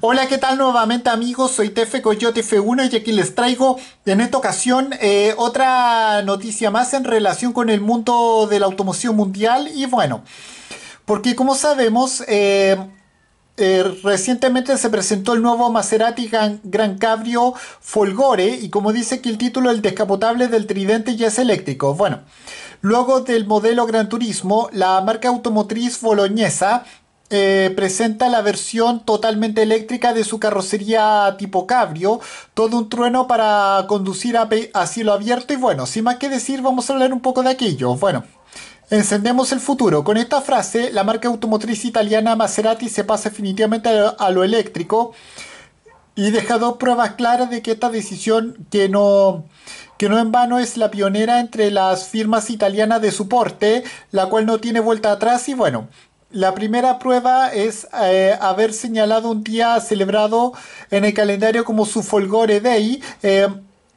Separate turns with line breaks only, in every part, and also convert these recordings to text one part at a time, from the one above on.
Hola, ¿qué tal nuevamente amigos? Soy Tefe Coyote F1 y aquí les traigo en esta ocasión eh, otra noticia más en relación con el mundo de la automoción mundial y bueno, porque como sabemos... Eh, eh, recientemente se presentó el nuevo Maserati Gran, Gran, Cabrio Folgore y como dice aquí el título, el descapotable del Tridente ya es eléctrico. Bueno, luego del modelo Gran Turismo, la marca automotriz boloñesa eh, presenta la versión totalmente eléctrica de su carrocería tipo cabrio, todo un trueno para conducir a, cielo abierto y bueno, sin más que decir vamos a hablar un poco de aquello. Bueno, Encendemos el futuro. Con esta frase, la marca automotriz italiana Maserati se pasa definitivamente a lo, eléctrico y deja dos pruebas claras de que esta decisión, que no, que no en vano es la pionera entre las firmas italianas de su porte, la cual no tiene vuelta atrás y bueno, la primera prueba es eh, haber señalado un día celebrado en el calendario como su Folgore Day. Eh,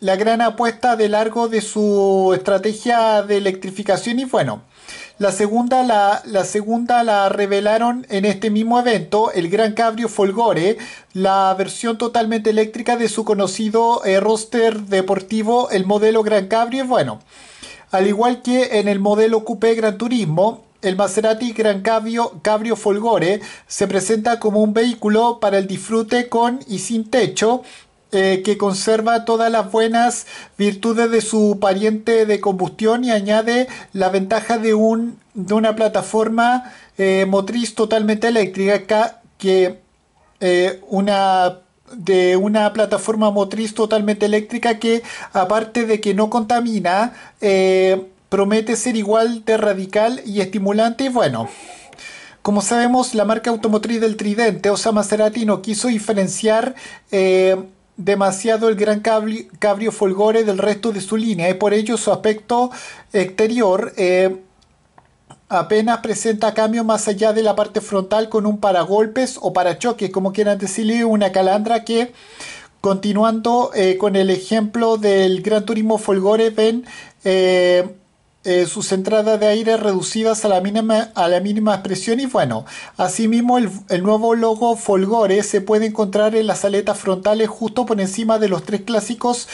la gran apuesta de largo de su estrategia de electrificación y bueno, la segunda la, segunda la revelaron en este mismo evento, el Gran Cabrio Folgore, la versión totalmente eléctrica de su conocido eh, roster deportivo, el modelo Gran Cabrio y bueno, al igual que en el modelo Coupé Gran Turismo, el Maserati Gran Cabrio, Cabrio Folgore se presenta como un vehículo para el disfrute con y sin techo eh, que conserva todas las buenas virtudes de su pariente de combustión y añade la ventaja de, un, de una plataforma eh, motriz totalmente eléctrica que eh, una de una plataforma motriz totalmente eléctrica que aparte de que no contamina promete ser igual de radical y estimulante y bueno. Como sabemos, la marca automotriz del Tridente, o sea, Maserati, no quiso diferenciar eh, demasiado el gran cabrio, Folgore del resto de su línea y por ello su aspecto exterior eh, apenas presenta cambios más allá de la parte frontal con un paragolpes o parachoques, como quieran decirle, una calandra que continuando eh, con el ejemplo del Gran Turismo Folgore ven eh, sus entradas de aire reducidas a la mínima, a la mínima expresión y bueno, asimismo el, el, nuevo logo Folgore se puede encontrar en las aletas frontales justo por encima de los tres clásicos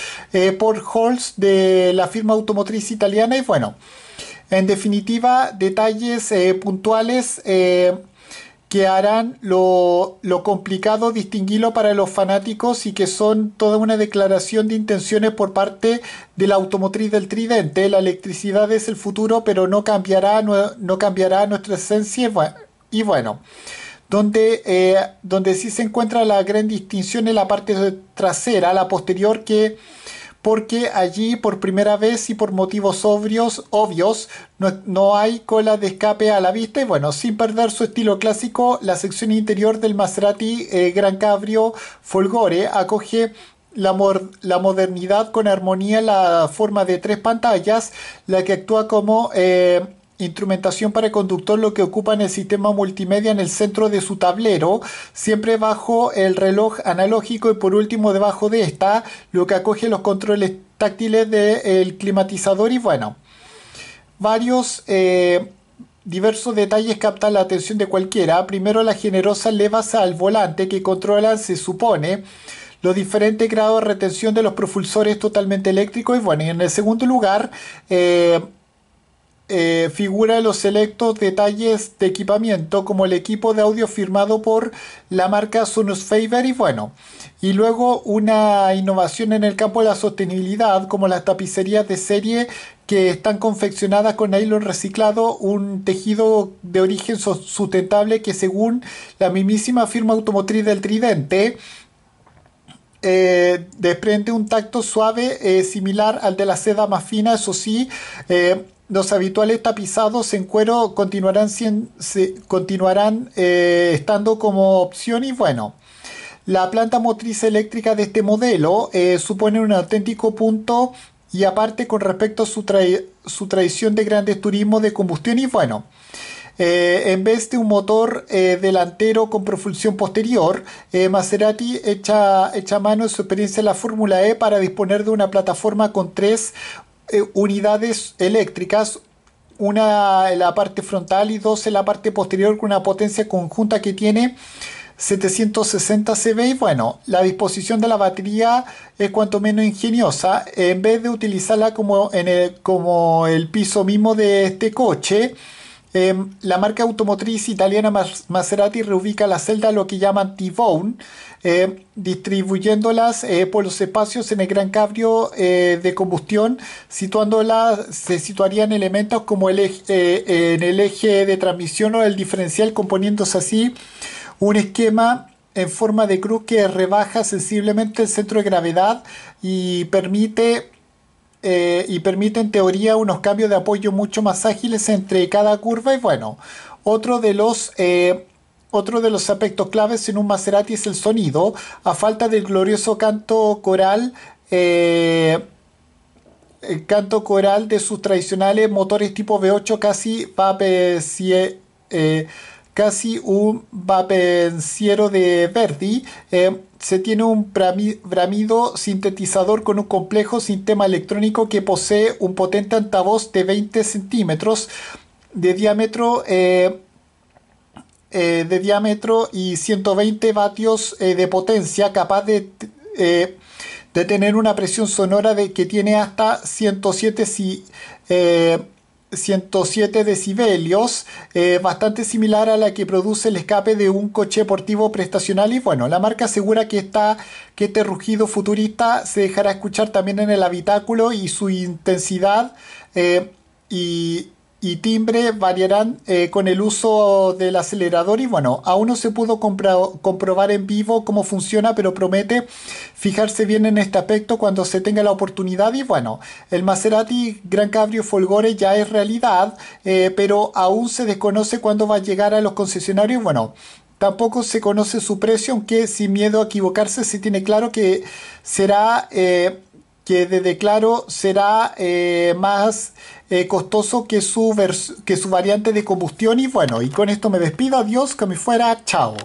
port eh, por de la firma automotriz italiana y bueno, en definitiva detalles eh, puntuales que harán lo, complicado distinguirlo para los fanáticos y que son toda una declaración de intenciones por parte de la automotriz del Tridente. La electricidad es el futuro, pero no cambiará, cambiará nuestra esencia. Y bueno, donde, eh, donde sí se encuentra la gran distinción en la parte trasera, la posterior que porque allí por primera vez y por motivos obvios, obvios no, hay cola de escape a la vista y bueno, sin perder su estilo clásico, la sección interior del Maserati eh, Gran Cabrio Folgore acoge la, la, modernidad con armonía, la forma de tres pantallas, la que actúa como... Eh, instrumentación para conductor lo que ocupa en el sistema multimedia en el centro de su tablero, siempre bajo el reloj analógico y por último debajo de esta, lo que acoge los controles táctiles del climatizador y bueno, varios... Eh, diversos detalles captan la atención de cualquiera. Primero, las generosas levas al volante que controlan, se supone, los diferentes grados de retención de los propulsores totalmente eléctricos. Y bueno, y en el segundo lugar, eh, eh, figura los selectos detalles de equipamiento como el equipo de audio firmado por la marca Sonus Faber y bueno, y luego una innovación en el campo de la sostenibilidad como las tapicerías de serie que están confeccionadas con nylon reciclado, un tejido de origen sustentable que según la mismísima firma automotriz del Tridente, eh, desprende un tacto suave eh, similar al de la seda más fina, eso sí, los habituales tapizados en cuero continuarán, eh, estando como opción y bueno. La planta motriz eléctrica de este modelo eh, supone un auténtico punto y aparte con respecto a su, tradición de grandes turismos de combustión y bueno. Eh, en vez de un motor delantero con propulsión posterior, Maserati echa, echa, mano en su experiencia en la Fórmula E para disponer de una plataforma con tres eh, unidades eléctricas, una en la parte frontal y dos en la parte posterior con una potencia conjunta que tiene 760 CV y bueno, la disposición de la batería es cuanto menos ingeniosa. En vez de utilizarla como, en el, como el piso mismo de este coche, Em, la marca automotriz italiana Maserati reubica la celda lo que llaman T-Bone, em, distribuyéndolas eh, por los espacios en el gran cabrio eh, de combustión, se situarían elementos como el eje, eh, en el eje de transmisión o el diferencial, componiéndose así un esquema en forma de cruz que rebaja sensiblemente el centro de gravedad y permite eh, y permite en teoría unos cambios de apoyo mucho más ágiles entre cada curva y bueno, otro de los... Eh, otro de los aspectos claves en un Maserati es el sonido. A falta del glorioso canto coral, eh, el canto coral de sus tradicionales motores tipo V8 casi va a casi un vapenciero de Verdi, eh, se tiene un bramido sintetizador con un complejo sistema electrónico que posee un potente altavoz de 20 centímetros de diámetro. Eh, eh, de diámetro y 120 vatios de potencia capaz de de tener una presión sonora de que tiene hasta 107 si, 107 decibelios, eh, bastante similar a la que produce el escape de un coche deportivo prestacional y bueno, la marca asegura que, está... que este rugido futurista se dejará escuchar también en el habitáculo y su intensidad eh, y, y timbre variarán eh, con el uso del acelerador y bueno, aún no se pudo comprobar en vivo cómo funciona, pero promete fijarse bien en este aspecto cuando se tenga la oportunidad y bueno, el Maserati Gran Cabrio Folgore ya es realidad, eh, pero aún se desconoce cuándo va a llegar a los concesionarios bueno, Tampoco se conoce su precio, aunque sin miedo a equivocarse se tiene claro que será eh, que de claro será eh, más eh, costoso que su, que su variante de combustión. Y bueno, y con esto me despido, adiós, que me fuera, chao.